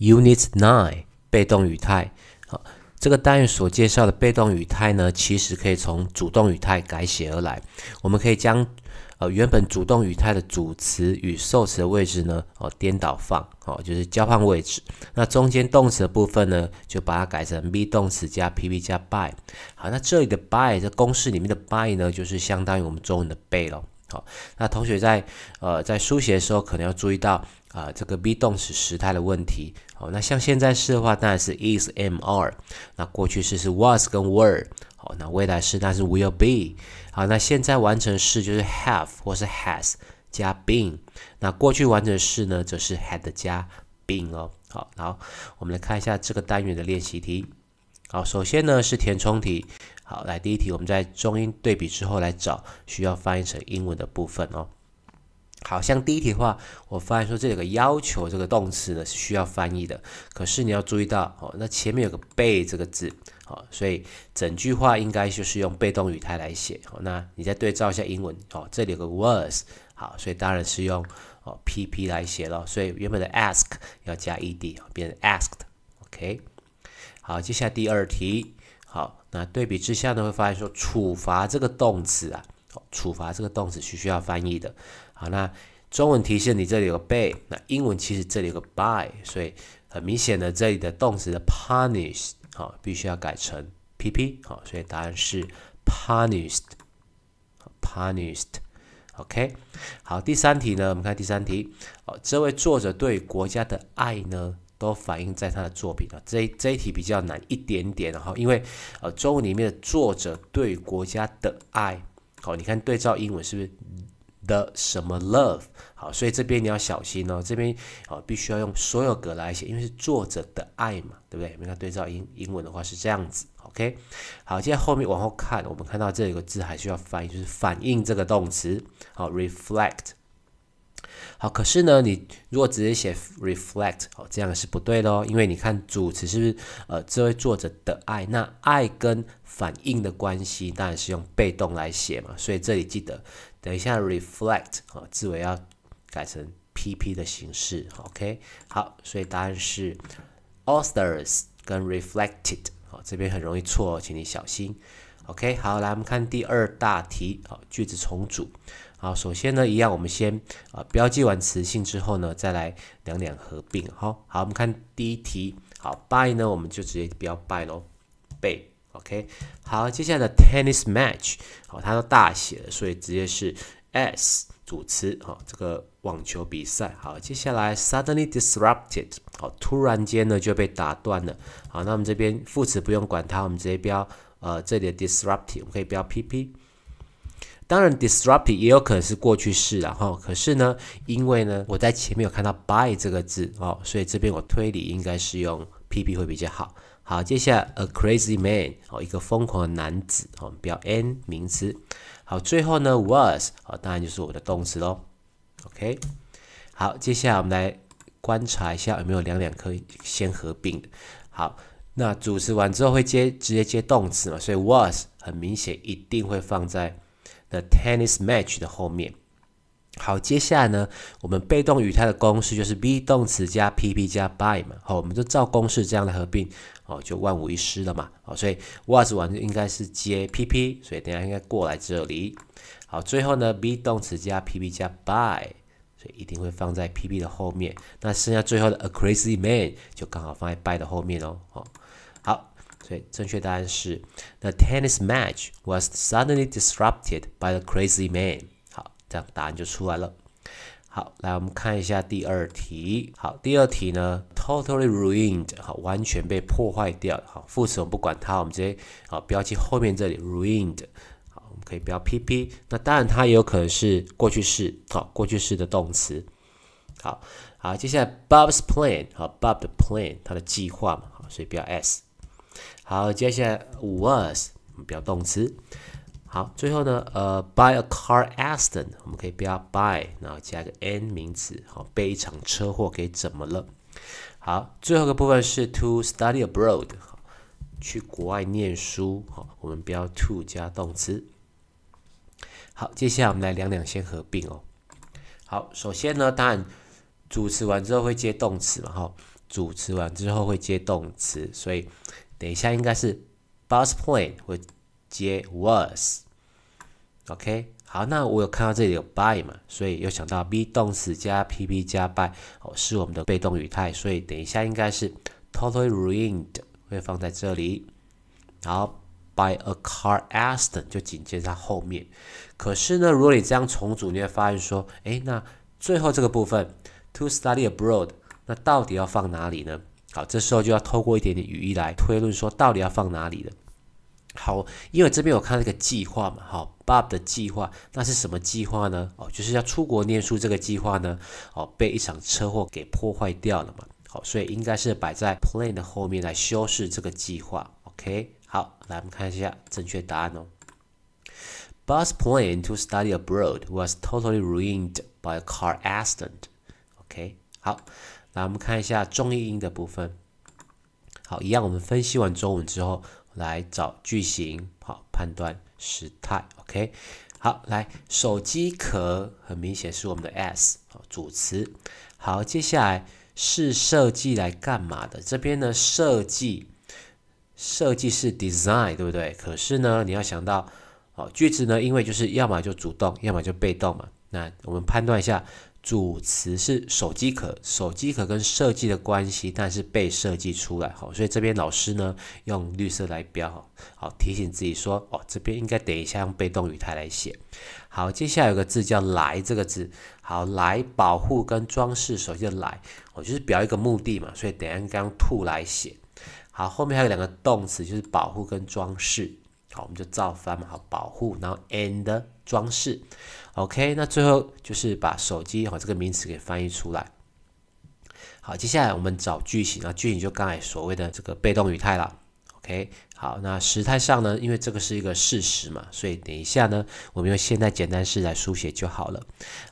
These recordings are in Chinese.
Unit Nine 被动语态，好，这个单元所介绍的被动语态呢，其实可以从主动语态改写而来。我们可以将呃原本主动语态的主词与受词的位置呢，哦颠倒放，哦就是交换位置。那中间动词的部分呢，就把它改成 be 动词加 P P 加 by。好，那这里的 by 这公式里面的 by 呢，就是相当于我们中文的 b Bay 了。好，那同学在呃在书写的时候，可能要注意到啊这个 be 动词时态的问题。好，那像现在式的话，当然是 is am are。那过去式是 was 跟 were。好，那未来式那是 will be。好，那现在完成式就是 have 或是 has 加 been。那过去完成式呢，则是 had 加 been 哦。好，然后我们来看一下这个单元的练习题。好，首先呢是填充题。好，来第一题，我们在中英对比之后，来找需要翻译成英文的部分哦。好像第一题的话，我发现说这里有个要求，这个动词呢是需要翻译的。可是你要注意到哦，那前面有个被这个字哦，所以整句话应该就是用被动语态来写。那你再对照一下英文哦，这里有个 was，好，所以当然是用哦 pp 来写咯。所以原本的 ask 要加 ed，变成 asked。OK，好，接下第二题，好。那对比之下呢，会发现说处罚这个动词啊，处罚这个动词是需要翻译的。好，那中文提示你这里有个被，那英文其实这里有个 by，所以很明显的这里的动词的 punish，好，必须要改成 pp，好，所以答案是 punished，punished，OK。好，第三题呢，我们看第三题，哦，这位作者对国家的爱呢？都反映在他的作品了。这这一题比较难一点点，然后因为呃中文里面的作者对国家的爱，好你看对照英文是不是 the 什么 love 好，所以这边你要小心哦，这边好必须要用所有格来写，因为是作者的爱嘛，对不对？你看对照英英文的话是这样子，OK。好，接在后面往后看，我们看到这有个字还需要翻译，就是反映这个动词，好 reflect。好，可是呢，你如果直接写 reflect 哦，这样是不对的哦，因为你看主词是不是呃这位作者的爱，那爱跟反应的关系当然是用被动来写嘛，所以这里记得等一下 reflect 哦，字尾要改成 pp 的形式，OK，好，所以答案是 authors 跟 reflected 好，这边很容易错，请你小心，OK，好，来我们看第二大题，好，句子重组。好，首先呢，一样，我们先啊标记完词性之后呢，再来两两合并。好，好，我们看第一题。好，by 呢，我们就直接标 by 喽，被。OK。好，接下来的 tennis match，好，它都大写了，所以直接是 s 组词。好，这个网球比赛。好，接下来 suddenly disrupted，好，突然间呢就被打断了。好，那我们这边副词不用管它，我们直接标呃这里的 disrupted，我们可以标 pp。当然，disruptive 也有可能是过去式，然后可是呢，因为呢，我在前面有看到 buy 这个字哦，所以这边我推理应该是用 pp 会比较好。好，接下来 a crazy man 哦，一个疯狂的男子哦，表 n 名词。好，最后呢 was 哦，当然就是我的动词喽。OK，好，接下来我们来观察一下有没有两两可以先合并。好，那主词完之后会接直接接动词嘛，所以 was 很明显一定会放在。the tennis match 的后面，好，接下来呢，我们被动语态的公式就是 be 动词加 P P 加 by 嘛，好，我们就照公式这样的合并，哦，就万无一失了嘛，哦，所以 was 完就应该是接 P P，所以等下应该过来这里，好，最后呢，be 动词加 P P 加 by，所以一定会放在 P P 的后面，那剩下最后的 a crazy man 就刚好放在 by 的后面哦，好。正确答案是，The tennis match was suddenly disrupted by the crazy man。好，这样答案就出来了。好，来我们看一下第二题。好，第二题呢，totally ruined。好，完全被破坏掉好，副词我们不管它，我们直接好标记后面这里 ruined。好，我们可以标 P P。那当然它也有可能是过去式。好，过去式的动词。好，好，接下来 Bob's plan。好，Bob 的 plan，他的计划嘛。好，所以标 S。好，接下来 was 我们标动词。好，最后呢，呃，buy a car a c c i d e n t 我们可以不要 buy，然后加个 n 名词。好，被一场车祸给怎么了？好，最后一个部分是 to study abroad，去国外念书。好，我们标 to 加动词。好，接下来我们来两两先合并哦。好，首先呢，当然主持完之后会接动词嘛，哈，主持完之后会接动词，所以。等一下，应该是 bus plane 会接 was，OK，好，那我有看到这里有 by 嘛，所以又想到 be 动词加 PP 加 by，哦，是我们的被动语态，所以等一下应该是 totally ruined 会放在这里，然后 by a car accident 就紧接在后面。可是呢，如果你这样重组，你会发现说，哎，那最后这个部分 to study abroad，那到底要放哪里呢？好，这时候就要透过一点点语义来推论，说到底要放哪里了。好，因为这边我看那个计划嘛，好，Bob 的计划，那是什么计划呢？哦，就是要出国念书这个计划呢。哦，被一场车祸给破坏掉了嘛。好，所以应该是摆在 plane 的后面来修饰这个计划。OK，好，来我们看一下正确答案哦。Bob's plan to study abroad was totally ruined by a car accident。OK，好。来，我们看一下重音的部分。好，一样，我们分析完中文之后，来找句型，好，判断时态。OK，好，来，手机壳很明显是我们的 S，好，组词。好，接下来是设计来干嘛的？这边呢，设计，设计是 design，对不对？可是呢，你要想到，好，句子呢，因为就是要么就主动，要么就被动嘛。那我们判断一下。主词是手机壳，手机壳跟设计的关系，但是被设计出来，好，所以这边老师呢用绿色来标，好提醒自己说，哦，这边应该等一下用被动语态来写。好，接下来有个字叫来，这个字，好来保护跟装饰，首先来，我就是表一个目的嘛，所以等下要用 to 来写。好，后面还有两个动词，就是保护跟装饰。好，我们就造翻嘛，好保护，然后 and 装饰，OK，那最后就是把手机把这个名词给翻译出来。好，接下来我们找句型，那句型就刚才所谓的这个被动语态了，OK。好，那时态上呢，因为这个是一个事实嘛，所以等一下呢，我们用现在简单式来书写就好了。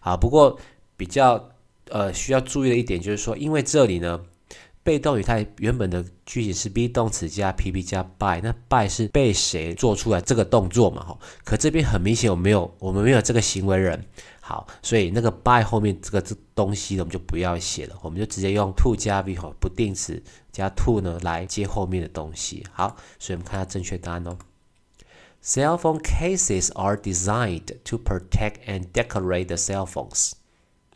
好，不过比较呃需要注意的一点就是说，因为这里呢。被动语态原本的句型是 be 动词加 P P 加 by，那 by 是被谁做出来这个动作嘛？哈，可这边很明显我没有我们没有这个行为人，好，所以那个 by 后面这个这东西我们就不要写了，我们就直接用 to 加 v 哈不定词加 to 呢来接后面的东西。好，所以我们看下正确答案哦。Cell phone cases are designed to protect and decorate the cell phones。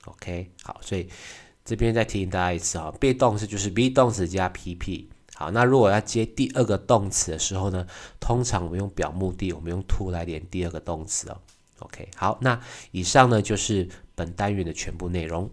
OK，好，所以。这边再提醒大家一次，be 动词就是 be 动词加 PP。好，那如果要接第二个动词的时候呢，通常我们用表目的，我们用 to 来连第二个动词哦。OK，好，那以上呢就是本单元的全部内容。